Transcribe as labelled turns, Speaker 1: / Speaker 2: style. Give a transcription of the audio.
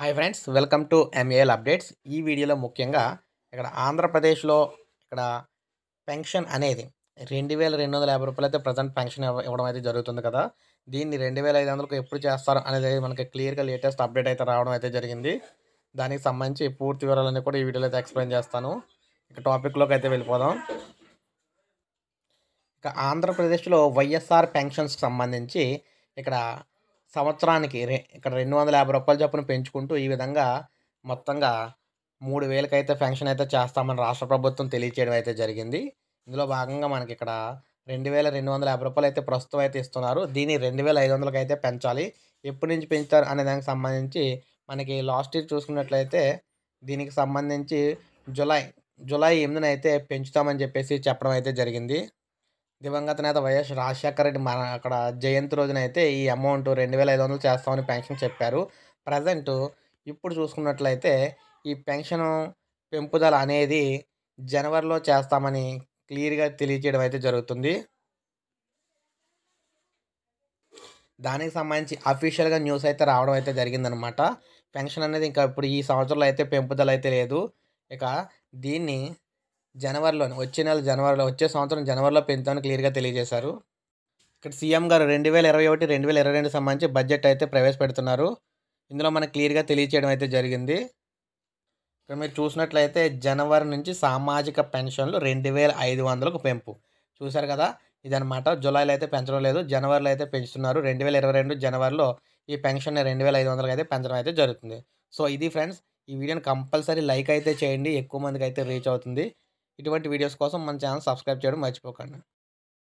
Speaker 1: hi friends welcome to M A L updates ఈ వీడియోలో ముఖ్యంగా ఇక్కడ ఆంధ్రప్రదేశ్లో ఇక్కడ పెన్షన్ అనేది రెండు వేల రెండు వందల యాభై రూపాయలు అయితే ప్రజెంట్ పెన్షన్ ఇవ్వడం అయితే జరుగుతుంది కదా దీన్ని రెండు వేల ఐదు వందలకు ఎప్పుడు చేస్తారు అనేది మనకి క్లియర్గా లేటెస్ట్ అప్డేట్ అయితే రావడం అయితే జరిగింది దానికి సంబంధించి పూర్తి వివరాలన్నీ కూడా ఈ వీడియోలో అయితే ఎక్స్ప్లెయిన్ చేస్తాను ఇక టాపిక్లోకి అయితే వెళ్ళిపోదాం ఇక ఆంధ్రప్రదేశ్లో వైఎస్ఆర్ పెన్షన్స్కి సంబంధించి ఇక్కడ సంవత్సరానికి ఇక్కడ రెండు వందల యాభై రూపాయల చొప్పున పెంచుకుంటూ ఈ విధంగా మొత్తంగా మూడు వేలకైతే ఫెన్షన్ అయితే చేస్తామని రాష్ట్ర ప్రభుత్వం తెలియచేయడం అయితే జరిగింది ఇందులో భాగంగా మనకి ఇక్కడ రెండు వేల రెండు వందల యాభై రూపాయలు అయితే ప్రస్తుతం అయితే ఇస్తున్నారు దీన్ని రెండు వేల ఐదు వందలకి అయితే పెంచాలి ఎప్పటి నుంచి పెంచుతారు అనే దానికి సంబంధించి మనకి లాస్ట్ ఇయర్ చూసుకున్నట్లయితే దీనికి సంబంధించి జులై జులై ఎనిమిదినైతే పెంచుతామని చెప్పేసి చెప్పడం అయితే జరిగింది దివంగత నేత వైఎస్ రాజశేఖర రెడ్డి మన అక్కడ జయంతి రోజున అయితే ఈ అమౌంట్ రెండు వేల ఐదు వందలు చేస్తామని పెన్షన్ చెప్పారు ప్రజెంట్ ఇప్పుడు చూసుకున్నట్లయితే ఈ పెన్షన్ పెంపుదల అనేది జనవరిలో చేస్తామని క్లియర్గా తెలియచేయడం అయితే జరుగుతుంది దానికి సంబంధించి అఫీషియల్గా న్యూస్ అయితే రావడం అయితే జరిగిందనమాట పెన్షన్ అనేది ఇంకా ఇప్పుడు ఈ సంవత్సరంలో అయితే పెంపుదల అయితే లేదు ఇక దీన్ని జనవరిలో వచ్చే నెల జనవరిలో వచ్చే సంవత్సరం జనవరిలో పెంచామని క్లియర్గా తెలియజేశారు ఇక్కడ సీఎం గారు రెండు వేల ఇరవై ఒకటి రెండు వేల ఇరవై రెండు సంబంధించి బడ్జెట్ అయితే ప్రవేశపెడుతున్నారు ఇందులో మనకు క్లియర్గా తెలియచేయడం అయితే జరిగింది ఇక్కడ మీరు చూసినట్లయితే జనవరి నుంచి సామాజిక పెన్షన్లు రెండు వేల ఐదు వందలకు పెంపు చూశారు కదా ఇదనమాట జూలైలో అయితే పెంచడం లేదు జనవరిలో అయితే పెంచుతున్నారు రెండు వేల ఇరవై రెండు జనవరిలో ఈ పెన్షన్ రెండు వేల ఐదు వందలకి అయితే పెంచడం అయితే జరుగుతుంది సో ఇది ఫ్రెండ్స్ ఈ వీడియోని కంపల్సరీ లైక్ అయితే చేయండి ఎక్కువ మందికి అయితే రీచ్ అవుతుంది ఇటువంటి వీడియోస్ కోసం మన ఛానల్ సబ్స్క్రైబ్ చేయడం మర్చిపోకండి